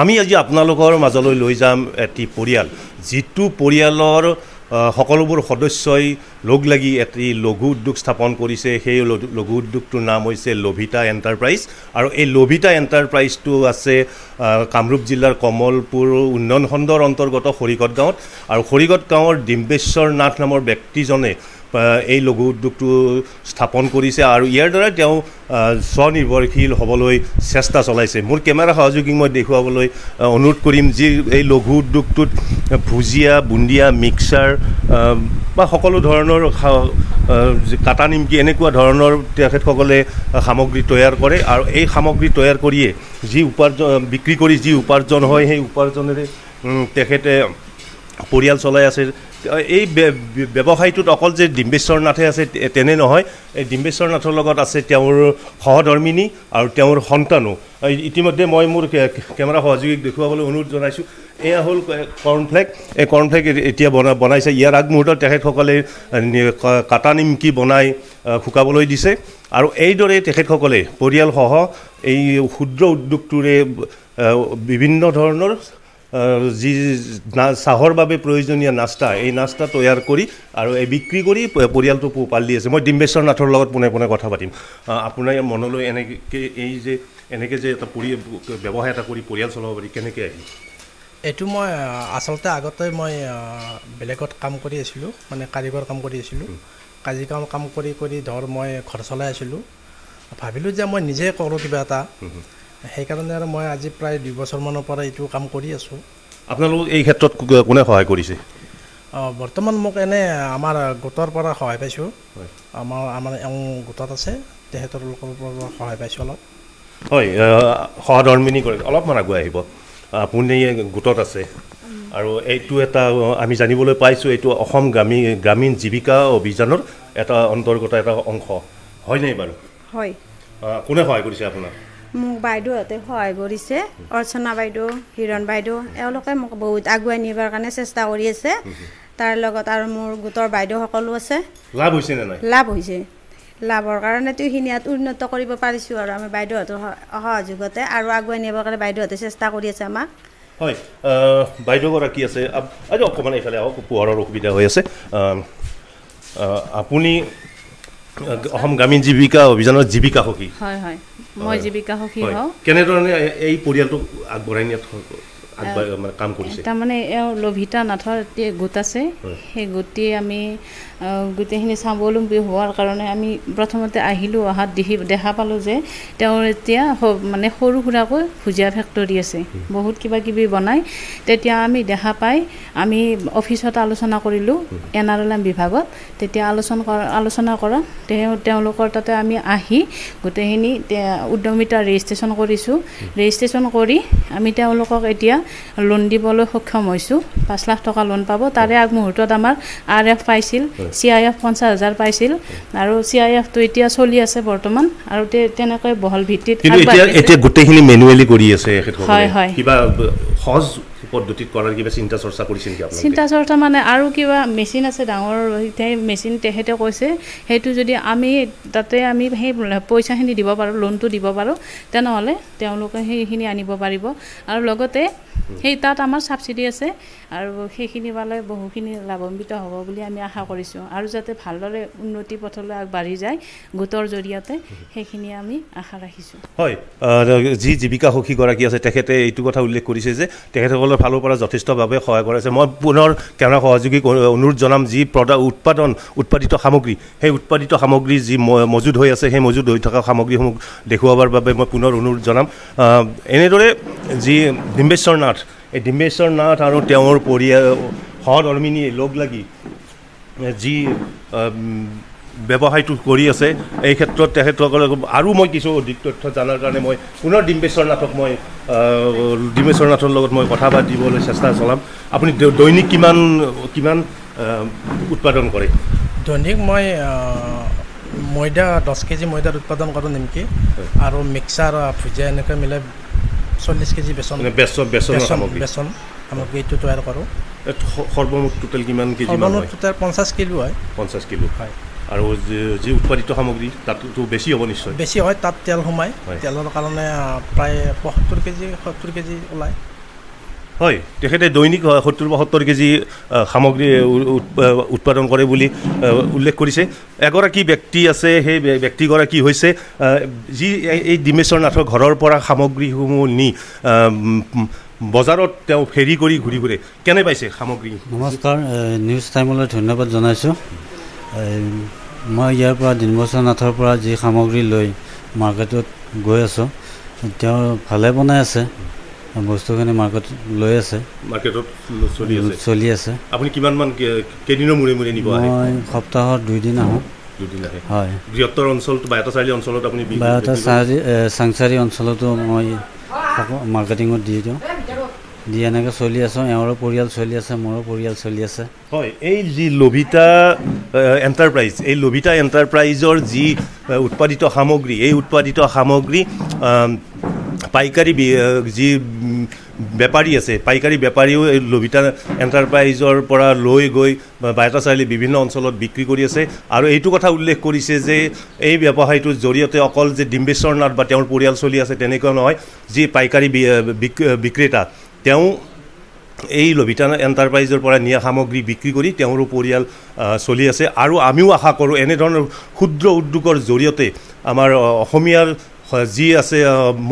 আমি আজি আপোনালোকৰ মাজলৈ লৈ যাম এটি পৰিয়াল যিটো পৰিয়ালৰ সকলোবোৰ সদস্যই লগ লাগি এটি লঘু উদ্যোগ স্থাপন কৰিছে সেই লঘু উদ্যোগটোৰ নাম হৈছে লভিতা এণ্টাৰপ্ৰাইজ আৰু এই লভিতা এণ্টাৰপ্ৰাইজটো আছে কামৰূপ জিলাৰ কমলপুৰ উন্নয়ন খণ্ডৰ অন্তৰ্গত খৰিকত গাঁৱত আৰু খৰিকত গাঁৱৰ ডিম্বেশ্বৰ নাথ নামৰ ব্যক্তিজনে এই লঘু উদ্যোগটো স্থাপন কৰিছে আৰু ইয়াৰ দ্বাৰাই তেওঁ স্বনিৰ্ভৰশীল হ'বলৈ চেষ্টা চলাইছে মোৰ কেমেৰা সহযোগী মই দেখুৱাবলৈ অনুৰোধ কৰিম যি এই লঘু উদ্যোগটোত ভুজিয়া বুন্দিয়া মিক্সাৰ বা সকলো ধৰণৰ কাটা নিমকি এনেকুৱা ধৰণৰ তেখেতসকলে সামগ্ৰী তৈয়াৰ কৰে আৰু এই সামগ্ৰী তৈয়াৰ কৰিয়ে যি উপাৰ্জন বিক্ৰী কৰি যি উপাৰ্জন হয় সেই উপাৰ্জনেৰে তেখেতে পৰিয়াল চলাই আছে এই ব্যৱসায়টোত অকল যে ডিম্বেশ্বৰ নাথে আছে তেনে নহয় এই ডিম্বেশ্বৰ নাথৰ লগত আছে তেওঁৰ সহধৰ্মিনী আৰু তেওঁৰ সন্তানো ইতিমধ্যে মই মোৰ কেমেৰা সহযোগীক দেখুৱাবলৈ অনুৰোধ জনাইছোঁ এয়া হ'ল কৰ্ণফ্লেক এই কৰ্ণফ্লেক এতিয়া বনা বনাইছে ইয়াৰ আগমুহূৰ্তত তেখেতসকলে কাটা নিমকি বনাই শুকাবলৈ দিছে আৰু এইদৰে তেখেতসকলে পৰিয়ালসহ এই ক্ষুদ্ৰ উদ্যোগটোৰে বিভিন্ন ধৰণৰ যি চাহৰ বাবে প্ৰয়োজনীয় নাস্তা এই নাস্তা তৈয়াৰ কৰি আৰু এই বিক্ৰী কৰি পৰিয়ালটো পোহপাল দি আছে মই ডিম্বেশ্বৰ নাথৰ লগত পোনে পোনে কথা পাতিম আপোনাৰ মনলৈ এনেকৈ এই যে এনেকৈ যে এটা পৰি ব্যৱসায় এটা কৰি পৰিয়াল চলাব পাৰি কেনেকৈ আহিল এইটো মই আচলতে আগতে মই বেলেগত কাম কৰি আছিলোঁ মানে কাৰিকৰ কাম কৰি আছিলোঁ কাজিকাম কাম কৰি কৰি ধৰ মই ঘৰ চলাই আছিলোঁ ভাবিলোঁ যে মই নিজে কৰোঁ কিবা এটা সেইকাৰণে আৰু মই আজি প্ৰায় দুবছৰমানৰ পৰা এইটো কাম কৰি আছোঁ আপোনালোক এই ক্ষেত্ৰত কোনে সহায় কৰিছে অঁ বৰ্তমান মোক এনে আমাৰ গোটৰ পৰা সহায় পাইছোঁ আমাৰ আমাৰ এওঁ গোটত আছে তেখেতৰ লোকৰ পৰা সহায় পাইছোঁ অলপ হয় সহধৰ্মিনী কৰে অলপমান আগুৱাই আহিব আপুনি গোটত আছে আৰু এইটো এটা আমি জানিবলৈ পাইছোঁ এইটো অসম গ্ৰামী গ্ৰামীণ জীৱিকা অভিযানৰ এটা অন্তৰ্গত এটা অংশ হয় নাই বাৰু হয় কোনে সহায় কৰিছে আপোনাৰ মোক বাইদেউহঁতে সহায় কৰিছে অৰ্চনা বাইদেউ হিৰণ বাইদেউ এওঁলোকে মোক বহুত আগুৱাই নিবৰ কাৰণে চেষ্টা কৰি আছে তাৰ লগত আৰু মোৰ গোটৰ বাইদেউসকলো আছে লাভ হৈছে লাভ হৈছে লাভৰ কাৰণেতো সি ইয়াত উন্নত কৰিব পাৰিছোঁ আৰু আমি বাইদেউহঁতৰ সহযোগতে আৰু আগুৱাই নিবৰ কাৰণে বাইদেউহঁতে চেষ্টা কৰি আছে আমাক হয় বাইদেউগৰাকী আছে অকণমান এইফালে আহক পোহৰৰ অসুবিধা হৈ আছে আপুনি অসম গ্ৰামীণ জীৱিকা অভিযানৰ জীৱিকা সখী হয় হয় মই জীৱিকা সখী হওঁ কেনেধৰণে এই পৰিয়ালটোক আগবঢ়াই নিয়াত তাৰমানে এওঁ লভিতা নাথৰ এটি গোট আছে সেই গোটেই আমি গোটেইখিনি স্বাৱলম্বী হোৱাৰ কাৰণে আমি প্ৰথমতে আহিলোঁ অহাত দেখি দেখা পালোঁ যে তেওঁৰ এতিয়া মানে সৰু সুৰাকৈ ভুজিয়া ফেক্টৰী আছে বহুত কিবা কিবি বনায় তেতিয়া আমি দেখা পাই আমি অফিচত আলোচনা কৰিলোঁ এন আৰ এল এম বিভাগত তেতিয়া আলোচনা কৰা আলোচনা কৰা তেওঁ তেওঁলোকৰ তাতে আমি আহি গোটেইখিনি উদ্যমিতা ৰেজিষ্ট্ৰেশ্যন কৰিছোঁ ৰেজিষ্ট্ৰেশ্যন কৰি আমি তেওঁলোকক এতিয়া লোন দিবলৈ সক্ষম হৈছোঁ পাঁচ লাখ টকা লোন পাব তাৰে আগমুহূৰ্তত আমাৰ আৰ এফ পাইছিল চি আই এফ পঞ্চাছ হাজাৰ পাইছিল আৰু চি আই এফটো এতিয়া চলি আছে বৰ্তমান আৰু তেনেকৈ বহল ভিত্তিত হয় হয় পদ্ধতিত কৰাৰ কিবা চিন্তা চৰ্চা কৰিছে নেকি চিন্তা চৰ্চা মানে আৰু কিবা মেচিন আছে ডাঙৰ মেচিন তেখেতে কৈছে সেইটো যদি আমি তাতে আমি সেই পইচাখিনি দিব পাৰোঁ লোনটো দিব পাৰোঁ তেনেহ'লে তেওঁলোকে সেইখিনি আনিব পাৰিব আৰু লগতে সেই তাত আমাৰ ছাবচিডি আছে আৰু সেইখিনি পালে বহুখিনি লাভান্বিত হ'ব বুলি আমি আশা কৰিছোঁ আৰু যাতে ভালদৰে উন্নতি পথলৈ আগবাঢ়ি যায় গোটৰ জৰিয়তে সেইখিনি আমি আশা ৰাখিছোঁ হয় যি জীৱিকা সুখীগৰাকী আছে তেখেতে এইটো কথা উল্লেখ কৰিছে যে তেখেতসকলৰ ফালৰ পৰা যথেষ্টভাৱে সহায় কৰাইছে মই পুনৰ কেমেৰা সহযোগী অনুৰোধ জনাম যি প্ৰডাক্ট উৎপাদন উৎপাদিত সামগ্ৰী সেই উৎপাদিত সামগ্ৰী যি মজুত হৈ আছে সেই মজুত হৈ থকা সামগ্ৰীসমূহ দেখুৱাবৰ বাবে মই পুনৰ অনুৰোধ জনাম এনেদৰে যি ডিম্বেশ্বৰ নাথ এই ডিম্বেশ্বৰ নাথ আৰু তেওঁৰ পৰিয়াল সৎ লগ লাগি যি ব্যৱসায়টো কৰি আছে এই ক্ষেত্ৰত তেখেতসকলে আৰু মই কিছু অধিক তথ্য জনাৰ কাৰণে মই পুনৰ ডিম্বেশ্বৰ নাথক মই ডিম্বেশ্বৰ নাথৰ লগত মই কথা পাতিবলৈ চেষ্টা চলাম আপুনি দৈনিক কিমান কিমান উৎপাদন কৰে দৈনিক মই ময়দা দহ কেজি ময়দাত উৎপাদন কৰোঁ নিমকি আৰু মিক্সাৰ ভুজিয়া এনেকৈ মিলাই চল্লিছ কেজি বেচন বেচন বেচন বেচন সামগ্ৰীটো তৈয়াৰ কৰোঁ সৰ্বমুঠ টোটেল কিমান কেজি টোটেল পঞ্চাছ কিলো হয় পঞ্চাছ কিলো হয় আৰু যি উৎপাদিত সামগ্ৰী তাতো বেছি হ'ব নিশ্চয় বেছি হয় তাত তেল সোমায় তেলৰ কাৰণে প্ৰায় পয়সত্তৰ কেজি সত্তৰ কেজি ওলায় হয় তেখেতে দৈনিক সত্তৰ বা সত্তৰ কেজি সামগ্ৰী উৎপাদন কৰে বুলি উল্লেখ কৰিছে এগৰাকী ব্যক্তি আছে সেই ব্যক্তিগৰাকী হৈছে যি এই ডিমেশ্বৰ নাথৰ ঘৰৰ পৰা সামগ্ৰীসমূহ নি বজাৰত তেওঁ ফেৰি কৰি ঘূৰি ফুৰে কেনে পাইছে সামগ্ৰী নমস্কাৰ নিউজ টাইমলৈ ধন্যবাদ জনাইছোঁ মই ইয়াৰ পৰা ডিম্বেশ্বৰ নাথৰ পৰা যি সামগ্ৰী লৈ মাৰ্কেটত গৈ আছোঁ তেওঁ ভালে বনাই আছে বস্তুখিনি মাৰ্কেট লৈ আছে মাৰ্কেটত চলি আছে আপুনি কিমানমান কেইদিনৰ মূৰে মূৰে নিব মই সপ্তাহত দুইদিন আহোঁ চাংচাৰী অঞ্চলতো মই মাৰ্কেটিঙত দি দিওঁ দি এনেকৈ চলি আছোঁ এওঁৰো পৰিয়াল চলি আছে মোৰো পৰিয়াল চলি আছে হয় এই যি লভিতা এণ্টাৰপ্ৰাইজ এই লভিতা এণ্টাৰপ্ৰাইজৰ যি উৎপাদিত সামগ্ৰী এই উৎপাদিত সামগ্ৰী পাইকাৰী যি বেপাৰী আছে পাইকাৰী বেপাৰীও এই লবিতা এণ্টাৰপ্ৰাইজৰ পৰা লৈ গৈ বায়তা চাৰিআলি বিভিন্ন অঞ্চলত বিক্ৰী কৰি আছে আৰু এইটো কথা উল্লেখ কৰিছে যে এই ব্যৱসায়টোৰ জৰিয়তে অকল যে ডিম্বেশ্বৰ নাথ বা তেওঁৰ পৰিয়াল চলি আছে তেনেকুৱা নহয় যি পাইকাৰী বিক্ৰেতা তেওঁ এই লবিতা এণ্টাৰপ্ৰাইজৰ পৰা নিয়া সামগ্ৰী বিক্ৰী কৰি তেওঁৰো পৰিয়াল চলি আছে আৰু আমিও আশা কৰোঁ এনেধৰণৰ ক্ষুদ্ৰ উদ্যোগৰ জৰিয়তে আমাৰ অসমীয়াৰ যি আছে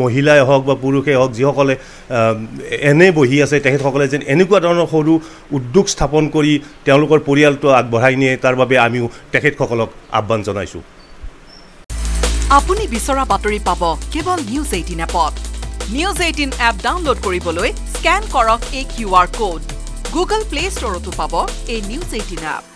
মহিলাই হওক বা পুৰুষেই হওক যিসকলে এনে বহি আছে তেখেতসকলে যেন এনেকুৱা ধৰণৰ সৰু উদ্যোগ স্থাপন কৰি তেওঁলোকৰ পৰিয়ালটো আগবঢ়াই নিয়ে তাৰ বাবে আমিও তেখেতসকলক আহ্বান জনাইছোঁ আপুনি বিচৰা বাতৰি পাব কেৱল নিউজ এইটিন এপত নিউজ এইটিন এপ ডাউনলোড কৰিবলৈ স্কেন কৰক এই Q R code Google Play ষ্টৰতো পাব এই নিউজ এইটিন এপ